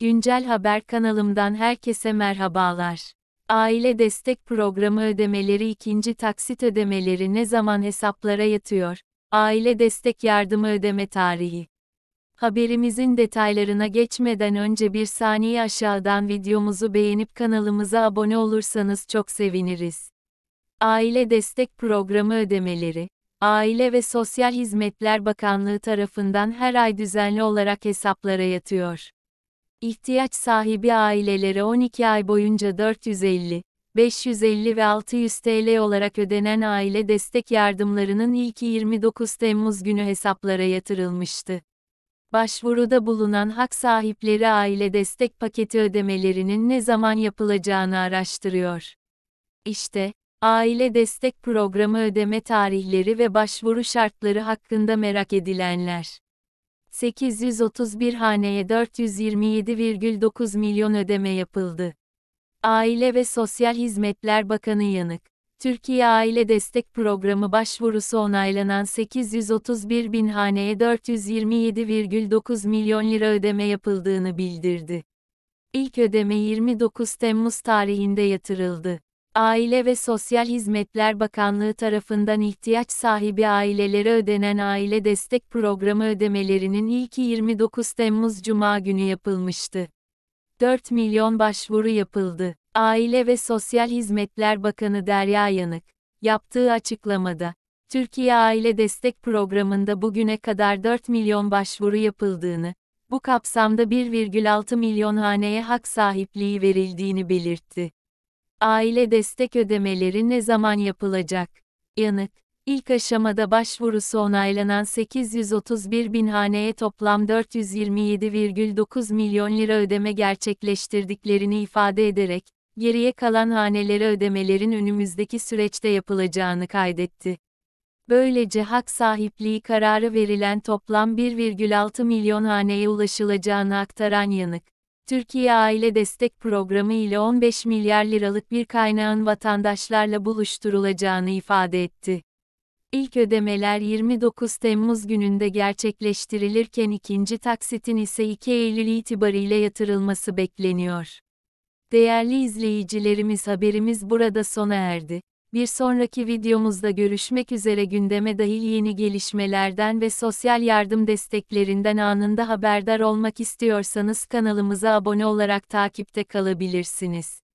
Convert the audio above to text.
Güncel Haber kanalımdan herkese merhabalar. Aile Destek Programı ödemeleri ikinci taksit ödemeleri ne zaman hesaplara yatıyor? Aile Destek Yardımı ödeme tarihi. Haberimizin detaylarına geçmeden önce bir saniye aşağıdan videomuzu beğenip kanalımıza abone olursanız çok seviniriz. Aile Destek Programı ödemeleri Aile ve Sosyal Hizmetler Bakanlığı tarafından her ay düzenli olarak hesaplara yatıyor. İhtiyaç sahibi ailelere 12 ay boyunca 450, 550 ve 600 TL olarak ödenen aile destek yardımlarının ilk 29 Temmuz günü hesaplara yatırılmıştı. Başvuruda bulunan hak sahipleri aile destek paketi ödemelerinin ne zaman yapılacağını araştırıyor. İşte, aile destek programı ödeme tarihleri ve başvuru şartları hakkında merak edilenler. 831 haneye 427,9 milyon ödeme yapıldı. Aile ve Sosyal Hizmetler Bakanı Yanık, Türkiye Aile Destek Programı başvurusu onaylanan 831 bin haneye 427,9 milyon lira ödeme yapıldığını bildirdi. İlk ödeme 29 Temmuz tarihinde yatırıldı. Aile ve Sosyal Hizmetler Bakanlığı tarafından ihtiyaç sahibi ailelere ödenen aile destek programı ödemelerinin ilki 29 Temmuz Cuma günü yapılmıştı. 4 milyon başvuru yapıldı. Aile ve Sosyal Hizmetler Bakanı Derya Yanık, yaptığı açıklamada, Türkiye Aile Destek Programı'nda bugüne kadar 4 milyon başvuru yapıldığını, bu kapsamda 1,6 milyon haneye hak sahipliği verildiğini belirtti. Aile destek ödemeleri ne zaman yapılacak? Yanıt ilk aşamada başvurusu onaylanan 831 bin haneye toplam 427,9 milyon lira ödeme gerçekleştirdiklerini ifade ederek, geriye kalan hanelere ödemelerin önümüzdeki süreçte yapılacağını kaydetti. Böylece hak sahipliği kararı verilen toplam 1,6 milyon haneye ulaşılacağını aktaran yanık, Türkiye Aile Destek Programı ile 15 milyar liralık bir kaynağın vatandaşlarla buluşturulacağını ifade etti. İlk ödemeler 29 Temmuz gününde gerçekleştirilirken ikinci taksitin ise 2 Eylül itibariyle yatırılması bekleniyor. Değerli izleyicilerimiz haberimiz burada sona erdi. Bir sonraki videomuzda görüşmek üzere gündeme dahil yeni gelişmelerden ve sosyal yardım desteklerinden anında haberdar olmak istiyorsanız kanalımıza abone olarak takipte kalabilirsiniz.